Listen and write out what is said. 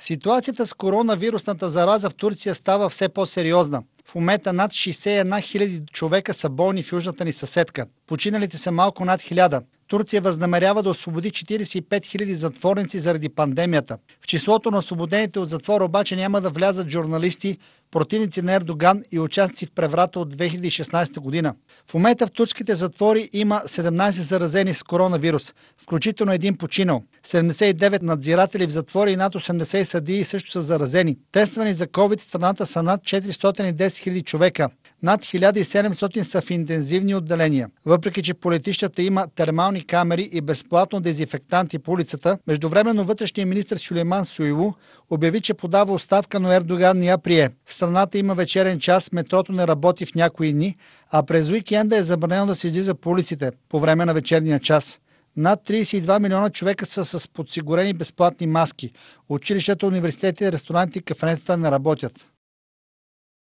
Ситуацията с коронавирусната зараза в Турция става все по-сериозна. В момента над 61 000 човека са болни в южната ни съседка. Починалите са малко над 1000. Турция възнамерява да освободи 45 000 затворници заради пандемията. В числото на освободените от затвора обаче няма да влязат журналисти, противници на Ердоган и участници в преврата от 2016 година. В момента в турските затвори има 17 заразени с коронавирус, включително един починал. 79 надзиратели в затвора и над 80 съдии също са заразени. Тествани за COVID в страната са над 410 000 човека. Над 1700 са в интензивни отделения. Въпреки, че по летищата има термални камери и безплатно дезинфектанти по улицата, междувременно вътрешният министр Сюлейман Суилу обяви, че подава оставка, но Ердоган не я прие. В страната има вечерен час, метрото не работи в някои дни, а през уикенда е забранено да се излиза по улиците по време на вечерния час. Над 32 милиона човека са с подсигурени безплатни маски. Училищата, университетите, ресторанти и кафенетата не работят.